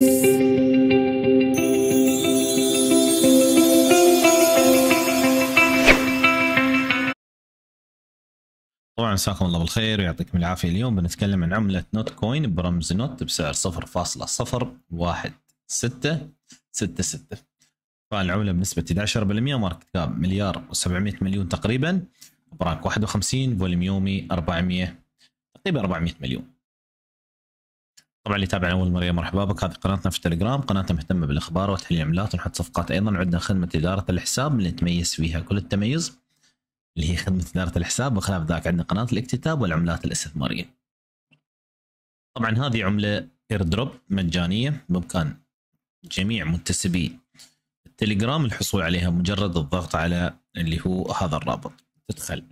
طبعا مساكم الله بالخير ويعطيكم العافيه اليوم بنتكلم عن عمله نوت كوين برمز نوت بسعر 0.16666 العمله بنسبه 11% ماركت كاب مليار و700 مليون تقريبا براك 51 فوليوم يومي 400 تقريبا 400 مليون طبعا اللي يتابعنا اول مره مرحبا بك هذه قناتنا في تليجرام قناتنا مهتمه بالاخبار وتحليل العملات ونحط صفقات ايضا عندنا خدمه اداره الحساب اللي نتميز فيها كل التميز اللي هي خدمه اداره الحساب وخلاف ذاك عندنا قناه الاكتتاب والعملات الاستثماريه طبعا هذه عمله ايردروب مجانيه بامكان جميع منتسبي التليجرام الحصول عليها مجرد الضغط على اللي هو هذا الرابط تدخل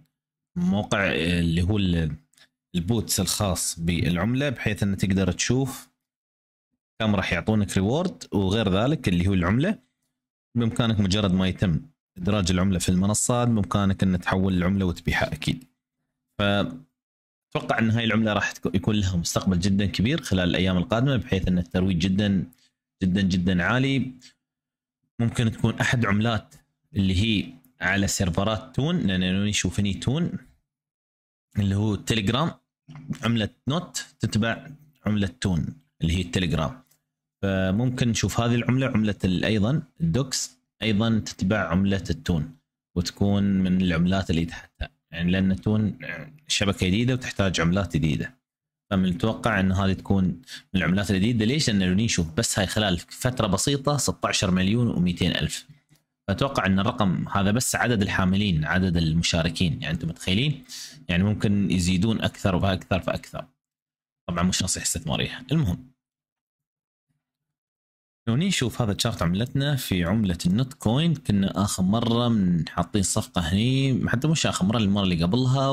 موقع اللي هو البوتس الخاص بالعمله بحيث ان تقدر تشوف كم راح يعطونك ريورد وغير ذلك اللي هو العمله بامكانك مجرد ما يتم ادراج العمله في المنصات بامكانك ان تحول العمله وتبيعها اكيد ف اتوقع ان هاي العمله راح يكون لها مستقبل جدا كبير خلال الايام القادمه بحيث ان الترويج جدا جدا جدا عالي ممكن تكون احد عملات اللي هي على سيرفرات تون لان نشوفني تون اللي هو التليجرام عمله نوت تتبع عمله تون اللي هي التليجرام فممكن نشوف هذه العمله عمله ايضا الدوكس ايضا تتبع عمله التون وتكون من العملات اللي تحتها يعني لان تون شبكه جديده وتحتاج عملات جديده فمن المتوقع ان هذه تكون من العملات الجديده ليش؟ لان نشوف بس هاي خلال فتره بسيطه 16 مليون و200 الف اتوقع ان الرقم هذا بس عدد الحاملين عدد المشاركين يعني انتم متخيلين يعني ممكن يزيدون اكثر فاكثر فاكثر طبعا مش نصيحه استثماريه المهم لو نشوف هذا الشارت عملتنا في عملة النوت كوين كنا آخر مرة من حاطين صفقة هني حتى مش آخر مرة المرة اللي قبلها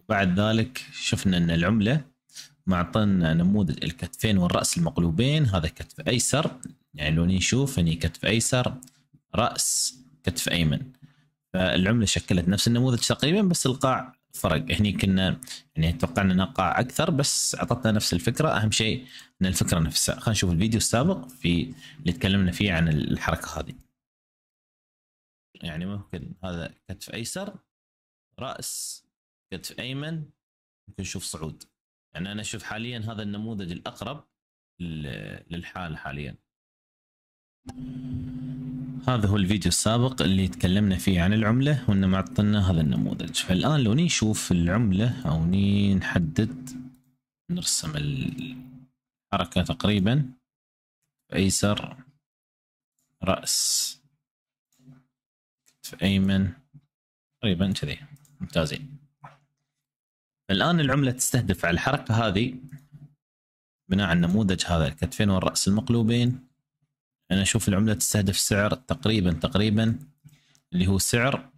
وبعد ذلك شفنا أن العملة معطينا نموذج الكتفين والرأس المقلوبين هذا كتف أيسر يعني لو نشوف هني كتف أيسر راس كتف ايمن فالعمله شكلت نفس النموذج تقريبا بس القاع فرق هني كنا يعني اتوقع ان قاع اكثر بس اعطتنا نفس الفكره اهم شيء ان الفكره نفسها خلينا نشوف الفيديو السابق في اللي تكلمنا فيه عن الحركه هذه يعني ممكن هذا كتف ايسر راس كتف ايمن ممكن نشوف صعود يعني انا اشوف حاليا هذا النموذج الاقرب للحال حاليا هذا هو الفيديو السابق اللي تكلمنا فيه عن العملة وإن معطلنا هذا النموذج فالآن لو نشوف العملة أو نحدد نرسم الحركة تقريبا أيسر رأس كتف أيمن تقريبا كذي ممتازين الآن العملة تستهدف على الحركة هذه بناء على النموذج هذا الكتفين والرأس المقلوبين انا اشوف العمله تستهدف سعر تقريبا تقريبا اللي هو سعر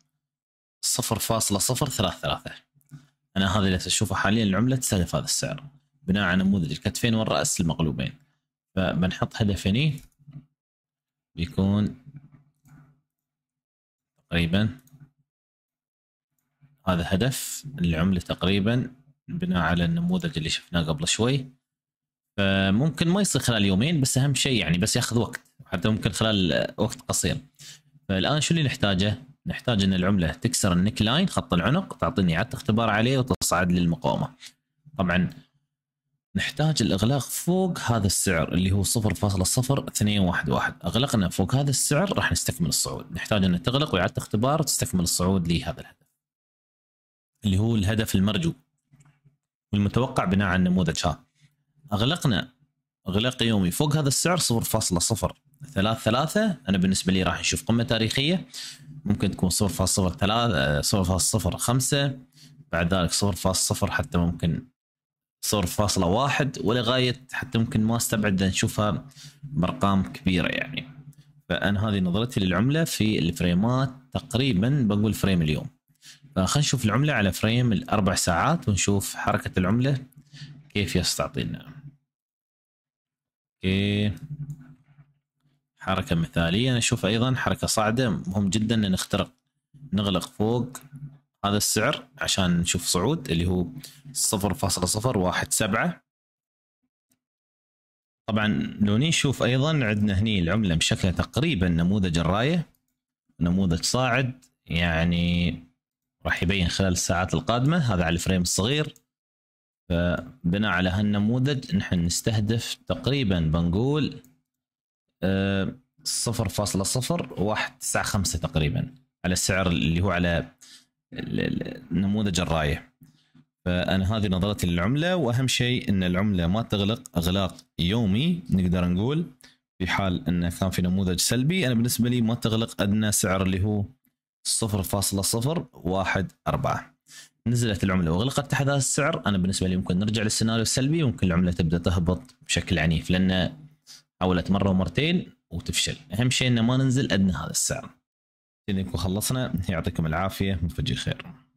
0.033 انا هذا اللي اشوفه حاليا العمله تستهدف هذا السعر بناء على نموذج الكتفين والراس المقلوبين فبنحط هدف هني بيكون تقريبا هذا هدف العملة تقريبا بناء على النموذج اللي شفناه قبل شوي فممكن ما يصير خلال يومين بس أهم شيء يعني بس ياخذ وقت حتى ممكن خلال وقت قصير فالان شو اللي نحتاجه؟ نحتاج ان العمله تكسر النك لاين خط العنق تعطيني عد اختبار عليه وتصعد للمقاومه. طبعا نحتاج الاغلاق فوق هذا السعر اللي هو 0.0211 اغلقنا فوق هذا السعر راح نستكمل الصعود نحتاج ان تغلق وإعادة اختبار وتستكمل الصعود لهذا الهدف اللي هو الهدف المرجو والمتوقع بناء على النموذج ها اغلقنا اغلاق يومي فوق هذا السعر 0.0 ثلاث ثلاثة أنا بالنسبة لي راح نشوف قمة تاريخية ممكن تكون صفر فاصل صفر ثلاثة آه، صفر فاصل صفر خمسة بعد ذلك صفر فاصل صفر حتى ممكن صفر فاصلة واحد ولغاية حتى ممكن ما استبعد نشوفها بأرقام كبيرة يعني فأنا هذه نظرتي للعملة في الفريمات تقريبا بنقول فريم اليوم فخلينا نشوف العملة على فريم الأربع ساعات ونشوف حركة العملة كيف يستعطينا اوكي حركة مثالية أنا أشوف أيضا حركة صاعدة مهم جدا أن نخترق نغلق فوق هذا السعر عشان نشوف صعود اللي هو 0.017 طبعا لو نشوف أيضا عندنا هني العملة بشكلها تقريبا نموذج الراية نموذج صاعد يعني راح يبين خلال الساعات القادمة هذا على الفريم الصغير فبناء على هالنموذج نحن نستهدف تقريبا بنقول 0.0195 تقريبا على السعر اللي هو على النموذج الرايه فانا هذه نظرتي للعمله واهم شيء ان العمله ما تغلق اغلاق يومي نقدر نقول في حال انه كان في نموذج سلبي انا بالنسبه لي ما تغلق ادنى سعر اللي هو 0.014 نزلت العمله واغلقت تحت هذا السعر انا بالنسبه لي ممكن نرجع للسيناريو السلبي ممكن العمله تبدا تهبط بشكل عنيف لان حاولت مره ومرتين وتفشل اهم شيء انه ما ننزل ادنى هذا السعر نكون خلصنا يعطيكم العافيه مفجر خير